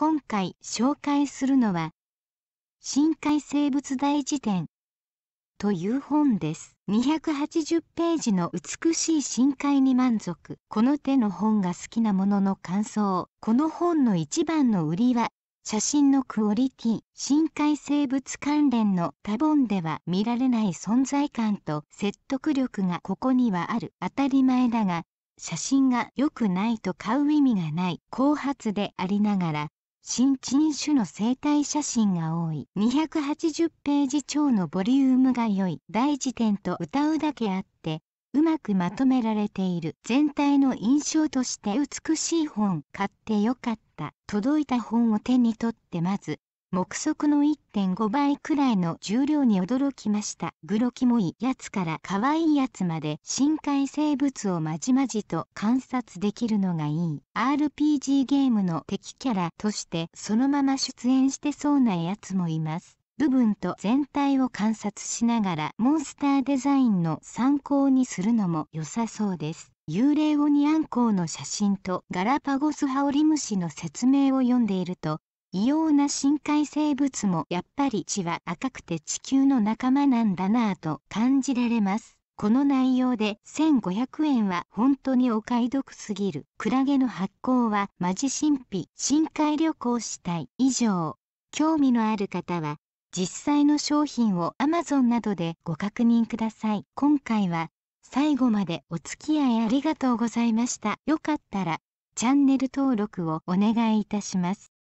今回紹介するのは、深海生物大辞典という本です。280ページの美しい深海に満足。この手の本が好きなものの感想。この本の一番の売りは、写真のクオリティ、深海生物関連の多本では見られない存在感と説得力がここにはある。当たり前だが、写真が良くないと買う意味がない。後発でありながら、新陳種の生態写真が多い280ページ超のボリュームが良い大辞典と歌うだけあってうまくまとめられている全体の印象として美しい本買ってよかった届いた本を手に取ってまず目測の1.5倍くらいの重量に驚きました。グロキモいやつから可愛いやつまで深海生物をまじまじと観察できるのがいい。RPG ゲームの敵キャラとしてそのまま出演してそうなやつもいます。部分と全体を観察しながらモンスターデザインの参考にするのも良さそうです。幽霊オニアンコウの写真とガラパゴスハオリムシの説明を読んでいると異様な深海生物もやっぱり血は赤くて地球の仲間なんだなぁと感じられます。この内容で1500円は本当にお買い得すぎる。クラゲの発行はマジ神秘。深海旅行したい。以上。興味のある方は実際の商品を Amazon などでご確認ください。今回は最後までお付き合いありがとうございました。よかったらチャンネル登録をお願いいたします。